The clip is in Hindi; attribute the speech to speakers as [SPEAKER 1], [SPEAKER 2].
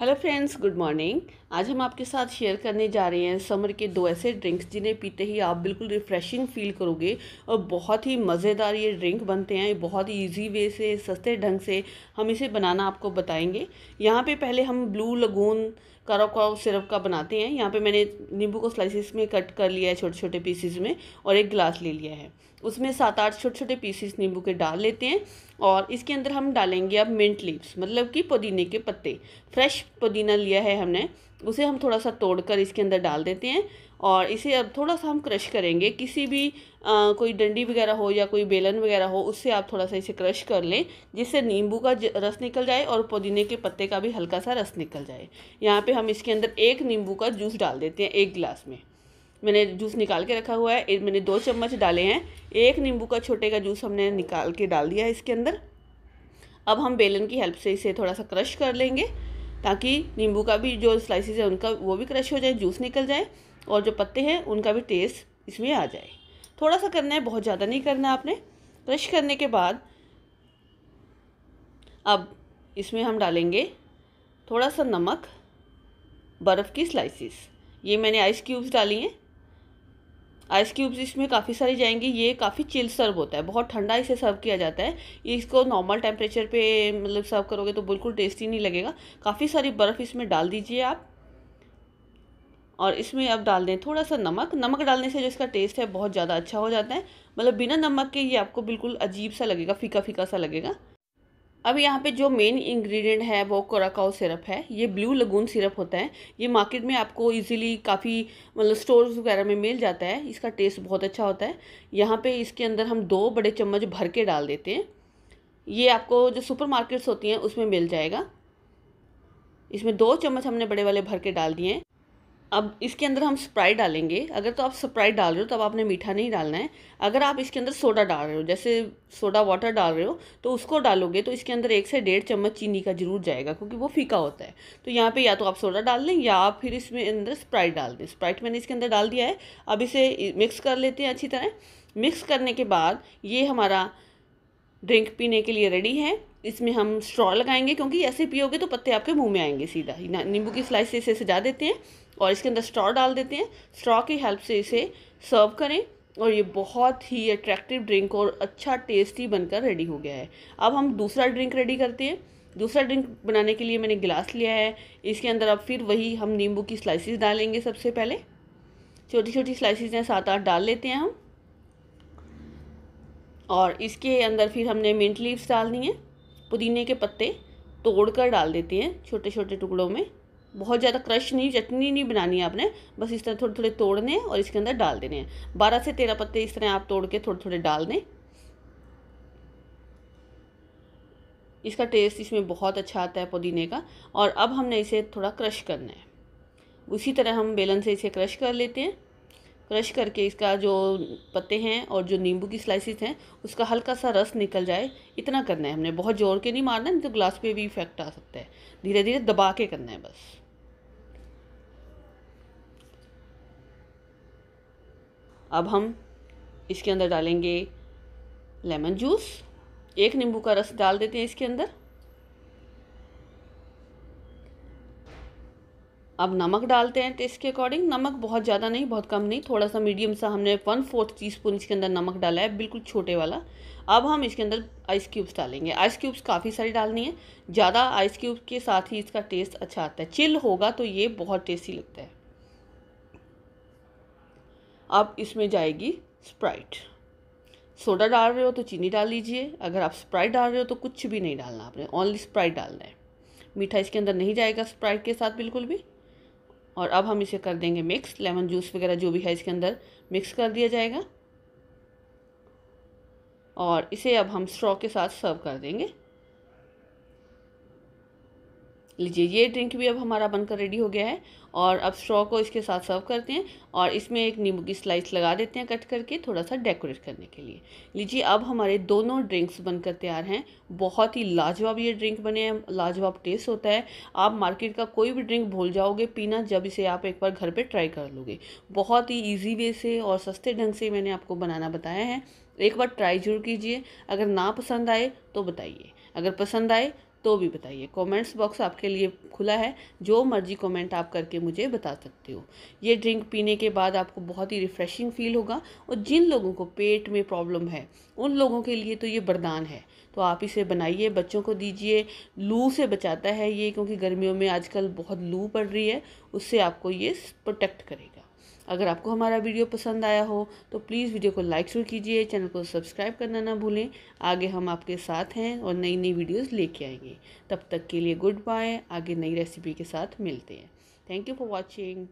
[SPEAKER 1] हेलो फ्रेंड्स गुड मॉर्निंग आज हम आपके साथ शेयर करने जा रहे हैं समर के दो ऐसे ड्रिंक्स जिन्हें पीते ही आप बिल्कुल रिफ़्रेशिंग फील करोगे और बहुत ही मज़ेदार ये ड्रिंक बनते हैं बहुत ही ईजी वे से सस्ते ढंग से हम इसे बनाना आपको बताएंगे यहाँ पे पहले हम ब्लू लगून काराकाव सिरप का बनाते हैं यहाँ पे मैंने नींबू को स्लाइसिस में कट कर लिया है छोटे छोटे पीसीज में और एक गिलास ले लिया है उसमें सात आठ छोटे छोटे पीसीस नींबू के डाल लेते हैं और इसके अंदर हम डालेंगे अब मिंट लीव्स मतलब कि पुदीने के पत्ते फ्रेश पुदीना लिया है हमने उसे हम थोड़ा सा तोड़कर इसके अंदर डाल देते हैं और इसे अब थोड़ा सा हम क्रश करेंगे किसी भी आ, कोई डंडी वगैरह हो या कोई बेलन वगैरह हो उससे आप थोड़ा सा इसे क्रश कर लें जिससे नींबू का रस निकल जाए और पुदीने के पत्ते का भी हल्का सा रस निकल जाए यहाँ पे हम इसके अंदर एक नींबू का जूस डाल देते हैं एक गिलास में मैंने जूस निकाल के रखा हुआ है मैंने दो चम्मच डाले हैं एक नींबू का छोटे का जूस हमने निकाल के डाल दिया है इसके अंदर अब हम बेलन की हेल्प से इसे थोड़ा सा क्रश कर लेंगे ताकि नींबू का भी जो स्लाइसिस है उनका वो भी क्रश हो जाए जूस निकल जाए और जो पत्ते हैं उनका भी टेस्ट इसमें आ जाए थोड़ा सा करना है बहुत ज़्यादा नहीं करना आपने क्रश करने के बाद अब इसमें हम डालेंगे थोड़ा सा नमक बर्फ़ की स्लाइसिस ये मैंने आइस क्यूब्स डाली हैं आइस क्यूब्स इसमें काफ़ी सारी जाएंगी ये काफ़ी चिल सर्व होता है बहुत ठंडा इसे सर्व किया जाता है इसको नॉर्मल टेम्परेचर पे मतलब सर्व करोगे तो बिल्कुल टेस्टी नहीं लगेगा काफ़ी सारी बर्फ़ इसमें डाल दीजिए आप और इसमें अब डाल दें थोड़ा सा नमक नमक डालने से जो इसका टेस्ट है बहुत ज़्यादा अच्छा हो जाता है मतलब बिना नमक के ये आपको बिल्कुल अजीब सा लगेगा फीका फीका सा लगेगा अब यहाँ पे जो मेन इंग्रेडिएंट है वो कोराकाओ सिरप है ये ब्लू लगून सिरप होता है ये मार्केट में आपको इजीली काफ़ी मतलब स्टोर्स वगैरह में मिल जाता है इसका टेस्ट बहुत अच्छा होता है यहाँ पे इसके अंदर हम दो बड़े चम्मच भर के डाल देते हैं ये आपको जो सुपर मार्केट्स होती हैं उसमें मिल जाएगा इसमें दो चम्मच हमने बड़े वाले भर के डाल दिए हैं अब इसके अंदर हम स्प्राइट डालेंगे अगर तो आप स्प्राइट डाल रहे हो तब आपने मीठा नहीं डालना है अगर आप इसके अंदर सोडा डाल रहे हो जैसे सोडा वाटर डाल रहे हो तो उसको डालोगे तो इसके अंदर एक से डेढ़ चम्मच चीनी का जरूर जाएगा क्योंकि वो फीका होता है तो यहाँ पे या तो आप सोडा डाल दें या आप फिर इसमें अंदर स्प्राइट डाल दें स्प्राइट मैंने इसके अंदर डाल दिया है अब इसे मिक्स कर लेते हैं अच्छी तरह मिक्स करने के बाद ये हमारा ड्रिंक पीने के लिए रेडी है इसमें हम स्ट्रॉ लगाएंगे क्योंकि ऐसे पियोगे तो पत्ते आपके मुंह में आएंगे सीधा ही नींबू की स्लाइस से इसे सजा देते हैं और इसके अंदर स्ट्रॉ डाल देते हैं स्ट्रॉ की हेल्प से इसे सर्व करें और ये बहुत ही अट्रैक्टिव ड्रिंक और अच्छा टेस्टी बनकर रेडी हो गया है अब हम दूसरा ड्रिंक रेडी करते हैं दूसरा ड्रिंक बनाने के लिए मैंने गिलास लिया है इसके अंदर अब फिर वही हम नींबू की स्लाइसिस डालेंगे सबसे पहले छोटी छोटी स्लाइसिस हैं सात आठ डाल लेते हैं हम और इसके अंदर फिर हमने मिंट लीव्स डालनी है पुदीने के पत्ते तोड़ कर डाल देते हैं छोटे छोटे टुकड़ों में बहुत ज़्यादा क्रश नहीं चटनी नहीं बनानी है आपने बस इस तरह थोड़े थोड़े तोड़ने हैं और इसके अंदर डाल देने हैं बारह से तेरह पत्ते इस तरह आप तोड़ के थोड़े थोड़े डाल दें इसका टेस्ट इसमें बहुत अच्छा आता है पुदीने का और अब हमने इसे थोड़ा क्रश करना है उसी तरह हम बेलन से इसे क्रश कर लेते हैं क्रश करके इसका जो पत्ते हैं और जो नींबू की स्लाइसिस हैं उसका हल्का सा रस निकल जाए इतना करना है हमने बहुत जोर के नहीं मारना नहीं तो ग्लास पे भी इफेक्ट आ सकता है धीरे धीरे दबा के करना है बस अब हम इसके अंदर डालेंगे लेमन जूस एक नींबू का रस डाल देते हैं इसके अंदर अब नमक डालते हैं टेस्ट के अकॉर्डिंग नमक बहुत ज़्यादा नहीं बहुत कम नहीं थोड़ा सा मीडियम सा हमने वन फोर्थ टी स्पून इसके अंदर नमक डाला है बिल्कुल छोटे वाला अब हम इसके अंदर आइस क्यूब्स डालेंगे आइस क्यूब्स काफ़ी सारी डालनी है ज़्यादा आइस क्यूब्स के साथ ही इसका टेस्ट अच्छा आता है चिल होगा तो ये बहुत टेस्टी लगता है अब इसमें जाएगी स्प्राइट सोडा डाल रहे हो तो चीनी डाल लीजिए अगर आप स्प्राइट डाल रहे हो तो कुछ भी नहीं डालना आपने ओनली स्प्राइट डालना है मीठा इसके अंदर नहीं जाएगा स्प्राइट के साथ बिल्कुल भी और अब हम इसे कर देंगे मिक्स लेमन जूस वगैरह जो भी है इसके अंदर मिक्स कर दिया जाएगा और इसे अब हम स्ट्रॉ के साथ सर्व कर देंगे लीजिए ये ड्रिंक भी अब हमारा बनकर रेडी हो गया है और अब स्ट्रॉ को इसके साथ सर्व करते हैं और इसमें एक नींबू की स्लाइस लगा देते हैं कट करके थोड़ा सा डेकोरेट करने के लिए लीजिए अब हमारे दोनों ड्रिंक्स बनकर तैयार हैं बहुत ही लाजवाब ये ड्रिंक बने हैं लाजवाब टेस्ट होता है आप मार्केट का कोई भी ड्रिंक भूल जाओगे पीना जब इसे आप एक बार घर पर ट्राई कर लोगे बहुत ही ईजी वे से और सस्ते ढंग से मैंने आपको बनाना बताया है एक बार ट्राई जरूर कीजिए अगर ना पसंद आए तो बताइए अगर पसंद आए तो भी बताइए कमेंट्स बॉक्स आपके लिए खुला है जो मर्जी कमेंट आप करके मुझे बता सकते हो ये ड्रिंक पीने के बाद आपको बहुत ही रिफ़्रेशिंग फील होगा और जिन लोगों को पेट में प्रॉब्लम है उन लोगों के लिए तो ये वरदान है तो आप इसे बनाइए बच्चों को दीजिए लू से बचाता है ये क्योंकि गर्मियों में आजकल बहुत लू पड़ रही है उससे आपको ये प्रोटेक्ट करेगा अगर आपको हमारा वीडियो पसंद आया हो तो प्लीज़ वीडियो को लाइक शुरू कीजिए चैनल को सब्सक्राइब करना ना भूलें आगे हम आपके साथ हैं और नई नई वीडियोज़ लेके आएंगे तब तक के लिए गुड बाय आगे नई रेसिपी के साथ मिलते हैं थैंक यू फॉर वॉचिंग